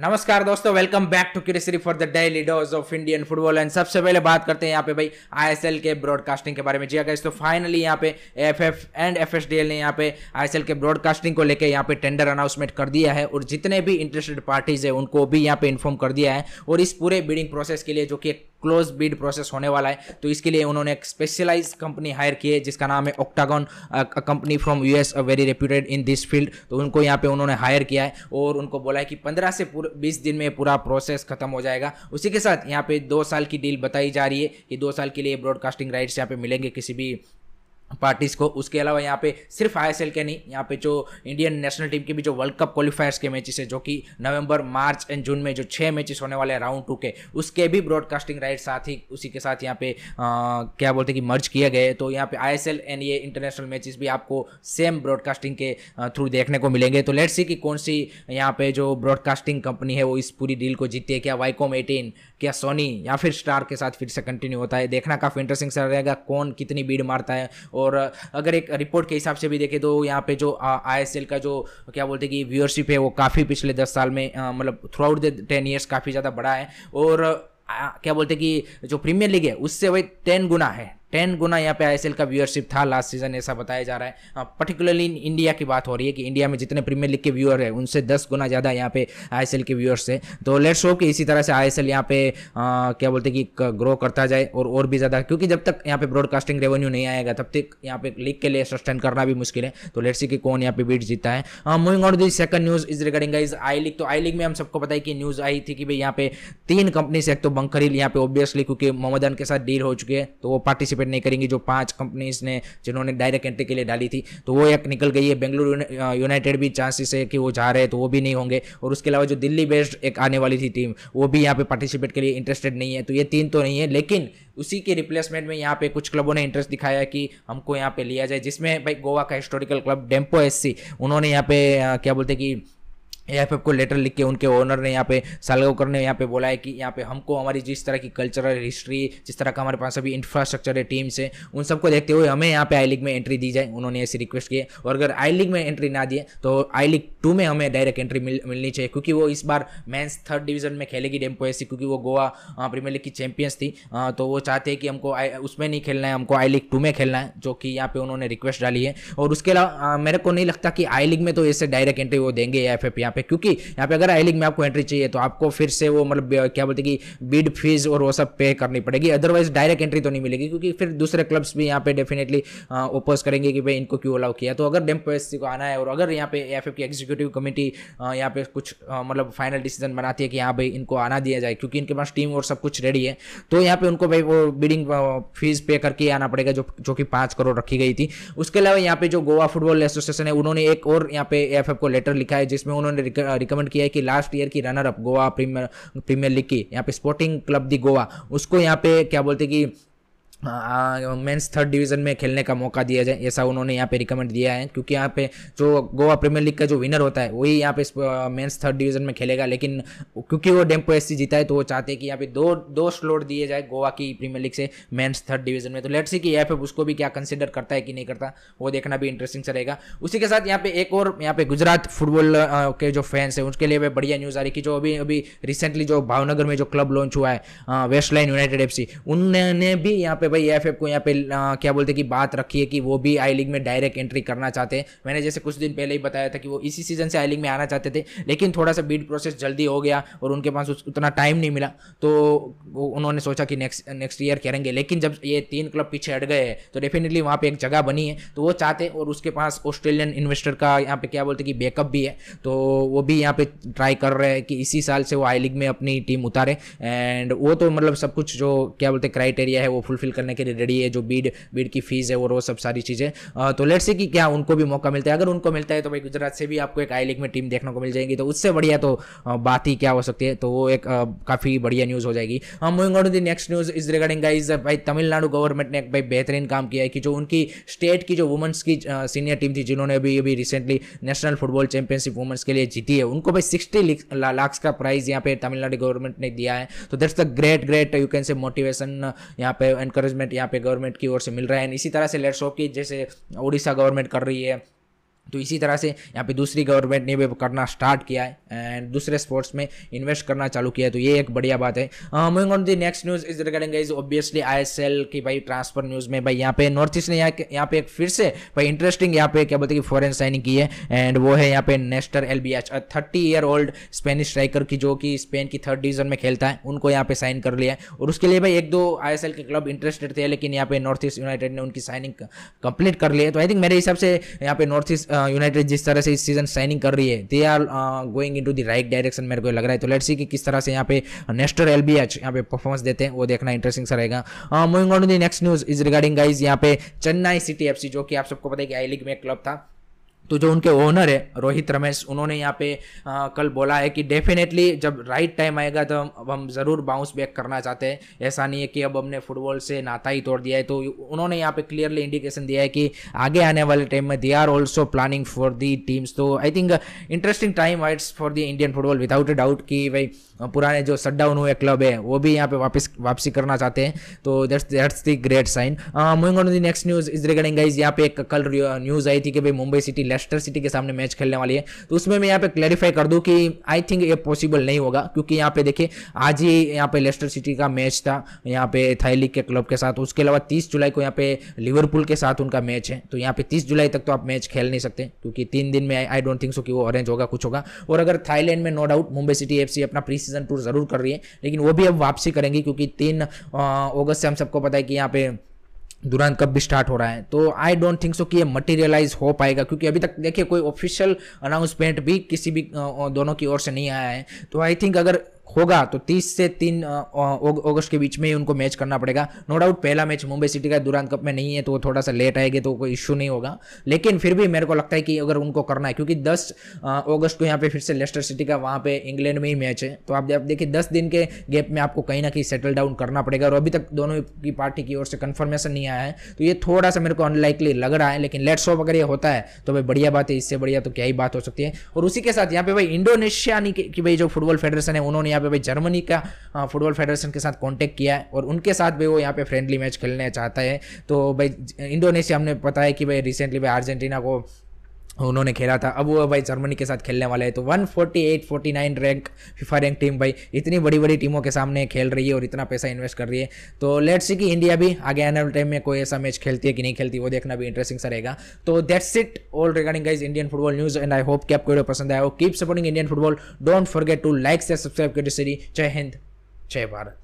नमस्कार दोस्तों welcome back to किरेसरी for the daily dose of Indian football and सबसे पहले बात करते हैं यहाँ पे भाई आईएसएल के ब्रॉडकास्टिंग के बारे में जी अगर हाँ तो फाइनली यहाँ पे एफएफ एंड एफएसडीएल ने यहाँ पे आईएसएल के ब्रॉडकास्टिंग को लेकर यहाँ पे टेंडर अनाउंसमेंट कर दिया है और जितने भी इंटरेस्टेड पार्टीज है उनको भी यहाँ पे इन्फॉर्म कर दिया है और इस पूरे बिडिंग प्रोसेस के लिए जो कि क्लोज बिड प्रोसेस होने वाला है तो इसके लिए उन्होंने एक स्पेशलाइज कंपनी हायर की है जिसका नाम है octagon company from US very reputed in this field तो उनको यहाँ पे उन्होंने हायर किया है और उनको बोला है कि पंद्रह से बीस दिन में पूरा प्रोसेस खत्म हो जाएगा उसी के साथ यहाँ पे दो साल की डील बताई जा रही है कि दो साल के लिए ब्रॉडकास्टिंग राइट्स यहाँ पे मिलेंगे किसी भी पार्टीज़ को उसके अलावा यहाँ पे सिर्फ आई के नहीं यहाँ पे जो इंडियन नेशनल टीम के भी जो वर्ल्ड कप क्वालिफायर्स के मैचेस है जो कि नवंबर मार्च एंड जून में जो छः मैचेस होने वाले हैं राउंड टू के उसके भी ब्रॉडकास्टिंग राइट साथ ही उसी के साथ यहाँ पे आ, क्या बोलते हैं कि मर्ज किए गए तो यहाँ पे आई एंड ये इंटरनेशनल मैचेस भी आपको सेम ब्रॉडकास्टिंग के थ्रू देखने को मिलेंगे तो लेट्स सी कि कौन सी यहाँ पे जो ब्रॉडकास्टिंग कंपनी है वो इस पूरी डील को जीती है क्या वाईकॉम एटीन क्या सोनी या फिर स्टार के साथ फिर से कंटिन्यू होता है देखना काफ़ी इंटरेस्टिंग सर रहेगा कौन कितनी बीड मारता है और और अगर एक रिपोर्ट के हिसाब से भी देखें तो यहाँ पे जो आई का जो क्या बोलते हैं कि व्यूअरशिप है वो काफ़ी पिछले दस साल में मतलब throughout the ten years काफ़ी ज़्यादा बड़ा है और आ, क्या बोलते हैं कि जो प्रीमियर लीग है उससे वही टेन गुना है टेन गुना यहाँ पे आई का व्यूअरशिप था लास्ट सीजन ऐसा बताया जा रहा है पर्टिकुलरली हाँ, इन इंडिया की बात हो रही है कि इंडिया में जितने प्रीमियर लीग के व्यूअर है उनसे दस गुना ज़्यादा यहाँ पे आई के व्यूअर्स है तो लेट्स शो कि इसी तरह से आई एस यहाँ पे आ, हाँ, क्या बोलते हैं कि ग्रो करता जाए और और भी ज़्यादा क्योंकि जब तक यहाँ पे ब्रॉडकास्टिंग रेवेन्यू नहीं आएगा तब तक यहाँ पे लीग के लिए सस्टेन करना भी मुश्किल है तो लेट्स सी कि कौन यहाँ पे बीट जीता है moving on this second news is regarding is I League तो आई लीग में हम सबको पता है कि न्यूज़ आई थी कि भाई यहाँ पे तीन कंपनी से एक तो बंकरील यहाँ पे ऑब्वियसली क्योंकि मोहम्मदन के साथ डील हो चुकी है तो वो पार्टिसिपेट पार्टिसिपेट नहीं करेंगी जो पांच कंपनीज ने जिन्होंने डायरेक्ट एंट्री के लिए डाली थी तो वो एक निकल गई है बेंगलुरु यूनाइटेड भी चांसेस है कि वो जा रहे हैं तो वो भी नहीं होंगे और उसके अलावा जो दिल्ली बेस्ड एक आने वाली थी टीम वो भी यहाँ पे पार्टिसिपेट के लिए इंटरेस्टेड नहीं है तो ये तीन तो नहीं है लेकिन उसी के रिप्लेसमेंट में यहाँ पे कुछ क्लबों ने इंटरेस्ट दिखाया कि हमको यहाँ पे लिया जाए जिसमें भाई गोवा का हिस्टोरिकल क्लब डेम्पो एस उन्होंने यहाँ पे क्या बोलते हैं कि एफ एफ आपको लेटर लिख के उनके ओनर ने यहाँ पे सालगोकर ने यहाँ पे बोला है कि यहाँ पे हमको हमारी जिस तरह की कल्चरल हिस्ट्री जिस तरह का हमारे पास अभी इंफ्रास्ट्रक्चर है टीम्स है उन सबको देखते हुए हमें यहाँ पे आई लीग में एंट्री दी जाए उन्होंने ऐसी रिक्वेस्ट की और अगर आई लीग में एंट्री ना दिए तो आई लीग टू में हमें डायरेक्ट एंट्री मिल, मिलनी चाहिए क्योंकि वो इस बार मैंस थर्ड डिवीजन में खेलेगी डेम्पो ऐसी क्योंकि वो गोवा प्रीमियर लीग की चैंपियंस थी तो वो चाहते हैं कि हमको उसमें नहीं खेलना है हमको आई लीग टू में खेलना है जो कि यहाँ पे उन्होंने रिक्वेस्ट डाली है और उसके अलावा मेरे को नहीं लगता कि आई लीग में तो ऐसे डायरेक्ट एंट्री वो देंगे या एफ एफ यहाँ यहाँ पे क्योंकि यहाँ पे अगर आई लीग में आपको एंट्री चाहिए तो आपको फिर से वो मतलब क्या बोलते कि बिड फीस और वो सब पे करनी पड़ेगी अदरवाइज डायरेक्ट एंट्री तो नहीं मिलेगी क्योंकि फिर दूसरे क्लब्स भी यहाँ पे डेफिनेटली ओपोज करेंगे कि भाई इनको क्यों अलाउ किया तो अगर डेम्प को आना है और अगर यहाँ पे एफ की एग्जीक्यूटिव कमेटी यहाँ पे कुछ मतलब फाइनल डिसीजन बनाती है कि हाँ भाई इनको आना दिया जाए क्योंकि इनके पास टीम और सब कुछ रेडी है तो यहाँ पे उनको भाई वो बिडिंग फीस पे करके आना पड़ेगा जो जो कि पाँच करोड़ रखी गई थी उसके अलावा यहाँ पे जो गोवा फुटबॉल एसोसिएशन है उन्होंने एक और यहाँ पे एफ को लेटर लिखा है जिसमें उन्होंने ने रिकमेंड uh, किया है कि लास्ट ईयर की runner up Goa premier premier league की यहाँ पे स्पोर्टिंग क्लब दी गोवा उसको यहाँ पे क्या बोलते कि मेंस थर्ड डिवीज़न में खेलने का मौका दिया जाए ऐसा उन्होंने यहाँ पे रिकमेंड दिया है क्योंकि यहाँ पे जो गोवा प्रीमियर लीग का जो विनर होता है वही यहाँ पे मेंस थर्ड डिवीज़न में खेलेगा लेकिन क्योंकि वो डेम्पो एस जीता है तो वो चाहते हैं कि यहाँ पे दो दो स्लोट दिए जाए गोवा की प्रीमियर लीग से मेन्स थर्ड डिवीज़न में तो लेट सी कि यहाँ पे उसको भी क्या कंसिडर करता है कि नहीं करता वो देखना भी इंटरेस्टिंग से रहेगा उसी के साथ यहाँ पे एक और यहाँ पे गुजरात फुटबॉल के जो फैंस है उसके लिए भी बढ़िया न्यूज़ आ रही कि जो अभी अभी रिसेंटली जो भावनगर में जो क्लब लॉन्च हुआ है वेस्ट लाइन यूनाइटेड एफ उनने भी यहाँ पे भाई एफ को यहाँ पे आ, क्या बोलते कि बात रखी है कि वो भी आई लीग में डायरेक्ट एंट्री करना चाहते हैं मैंने जैसे कुछ दिन पहले ही बताया था कि वो इसी सीजन से आई लीग में आना चाहते थे लेकिन थोड़ा सा बीड प्रोसेस जल्दी हो गया और उनके पास उतना टाइम नहीं मिला तो उन्होंने सोचा कि नेक्स्ट नेक्स्ट ईयर करेंगे लेकिन जब ये तीन क्लब पीछे हट गए हैं तो डेफिनेटली वहाँ पर एक जगह बनी है तो वो चाहते और उसके पास ऑस्ट्रेलियन इन्वेस्टर का यहाँ पे क्या बोलते कि बैकअप भी है तो वो भी यहाँ पे ट्राई कर रहे हैं कि इसी साल से वो आई लीग में अपनी टीम उतारे एंड वो तो मतलब सब कुछ जो क्या बोलते क्राइटेरिया है वो फुलफिल कर करने के लिए रेडी है जो बीड बीड की फीस है और वो सब सारी चीज़ें तो लेट से कि क्या उनको भी मौका मिलता है अगर उनको मिलता है तो भाई गुजरात से भी आपको एक आई लीग में टीम देखने को मिल जाएगी तो उससे बढ़िया तो बात ही क्या हो सकती है तो वो एक काफ़ी बढ़िया न्यूज़ हो जाएगी हम moving on the next news is regarding guys भाई तमिलनाडु गवर्नमेंट ने भाई बेहतरीन काम किया है कि जो उनकी स्टेट की जो वुमेंस की सीनियर टीम थी जिन्होंने अभी अभी recently national football championship women's के लिए जीती है उनको भाई सिक्सटी लाख का प्राइज यहाँ पे तमिलनाडु गवर्नमेंट ने दिया है तो that's the great great you can say motivation यहाँ पे एनकरेज इंकरेजमेंट यहाँ पे गवर्नमेंट की ओर से मिल रहा है इसी तरह से लेट्स होप कि जैसे उड़ीसा गवर्नमेंट कर रही है तो इसी तरह से यहाँ पे दूसरी गवर्नमेंट ने भी करना स्टार्ट किया है एंड दूसरे स्पोर्ट्स में इन्वेस्ट करना चालू किया है तो ये एक बढ़िया बात है moving on the next news is regarding is obviously ISL की भाई ट्रांसफर न्यूज़ में भाई यहाँ पे नॉर्थ ईस्ट ने यहाँ यहाँ पे फिर से भाई इंटरेस्टिंग यहाँ पे क्या बोलते हैं फॉरन साइनिंग की है एंड वो है यहाँ पे नेस्टर एल बी एच thirty year old Spanish striker की जो कि स्पेन की थर्ड डिवीजन में खेलता है उनको यहाँ पे साइन कर लिया है और उसके लिए भाई एक दो आई के क्लब इंटरेस्टेड थे लेकिन यहाँ पे नॉर्थ ईस्ट यूनाइटेड ने उनकी साइनिंग कंप्लीट कर ली है तो आई थिंक मेरे हिसाब से यहाँ पे नॉर्थ ईस्ट यूनाइटेड uh, जिस तरह से इस सीजन साइनिंग कर रही है they are going into the right direction मेरे को लग रहा है तो लेट्स सी कि किस तरह से यहाँ पे नेस्टर एल बी एच यहाँ पे परफॉर्मेंस देते हैं वो देखना इंटरेस्टिंग सा रहेगा moving on to the next news is regarding guys यहाँ पे चेन्नई सिटी एफ सी जो कि आप सबको पता है कि आई लीग में क्लब था तो जो उनके ओनर है रोहित रमेश उन्होंने यहाँ पे आ, कल बोला है कि डेफिनेटली जब राइट टाइम आएगा तो अब हम ज़रूर बाउंस बैक करना चाहते हैं ऐसा नहीं है कि अब हमने फुटबॉल से नाता ही तोड़ दिया है तो उन्होंने यहाँ पे क्लियरली इंडिकेशन दिया है कि आगे आने वाले टाइम में they are also planning for the teams तो I think interesting time waits for the Indian football without a doubt कि भाई पुराने जो सट डाउन हुए क्लब है वो भी यहाँ पे वापस वापसी करना चाहते हैं तो that's that's the great sign moving on the next news is regarding guys यहाँ पे एक कल न्यूज़ आई थी कि भाई मुंबई सिटी लेस्टर सिटी के सामने मैच खेलने वाली है तो उसमें मैं यहाँ पे क्लैरिफाई कर दूँ कि आई थिंक ये पॉसिबल नहीं होगा क्योंकि यहाँ पे देखिए आज ही यहाँ पे लेस्टर सिटी का मैच था यहाँ पे थाई लीग के क्लब के साथ उसके अलावा तीस जुलाई को यहाँ पे लिवरपूल के साथ उनका मैच है तो यहाँ पे तीस जुलाई तक तो आप मैच खेल नहीं सकते क्योंकि तीन दिन में आई डोंट थिंक सो कि वो अरेंज होगा कुछ होगा और अगर थाईलैंड में no doubt Mumbai city F अपना प्री सीजन टूर जरूर कर रही है लेकिन वो भी अब वापसी करेंगी क्योंकि तीन अगस्त से हम सबको पता है कि यहाँ पे दुरान कब भी स्टार्ट हो रहा है तो आई डोंट थिंक सो कि ये मटेरियलाइज हो पाएगा क्योंकि अभी तक देखिए कोई ऑफिशियल अनाउंसमेंट भी किसी भी दोनों की ओर से नहीं आया है तो आई थिंक अगर होगा तो 30 से 3 अगस्त के बीच में ही उनको मैच करना पड़ेगा नो डाउट पहला मैच मुंबई सिटी का दुरान कप में नहीं है तो वो थोड़ा सा लेट आएगी तो कोई इश्यू नहीं होगा लेकिन फिर भी मेरे को लगता है कि अगर उनको करना है क्योंकि दस अगस्त को यहाँ पे फिर से लेस्टर सिटी का वहाँ पे इंग्लैंड में ही मैच है तो आप, देखिए दस दिन के गैप में आपको कहीं ना कहीं सेटल डाउन करना पड़ेगा और अभी तक दोनों की पार्टी की ओर से कन्फर्मेशन नहीं आया है तो ये थोड़ा सा मेरे को अनलाइकली लग रहा है लेकिन लेट्स ऑफ अगर ये होता है तो भाई बढ़िया बात है इससे बढ़िया तो क्या ही बात हो सकती है और उसी के साथ यहाँ पे भाई इंडोनेशिया की भाई जो फुटबॉल फेडरेशन है उन्होंने पे भाई जर्मनी का फुटबॉल फेडरेशन के साथ कॉन्टेक्ट किया है और उनके साथ भी वो यहाँ पे फ्रेंडली मैच खेलना चाहता है तो भाई इंडोनेशिया हमने पता है कि भाई रिसेंटली भाई अर्जेंटीना को उन्होंने खेला था अब वो भाई जर्मनी के साथ खेलने वाले हैं तो 148 49 रैंक फीफा रैंक टीम भाई इतनी बड़ी बड़ी टीमों के सामने खेल रही है और इतना पैसा इन्वेस्ट कर रही है तो लेट्स सी कि इंडिया भी आगे आने वाले टाइम में कोई ऐसा मैच खेलती है कि नहीं खेलती वो देखना भी इंटरेस्टिंग सा रहेगा तो that's it all regarding guys Indian football news and I hope कि आपको वीडियो पसंद आया हो keep supporting Indian football don't forget to like से सब्सक्राइब कर सीरी जय हिंद जय भारत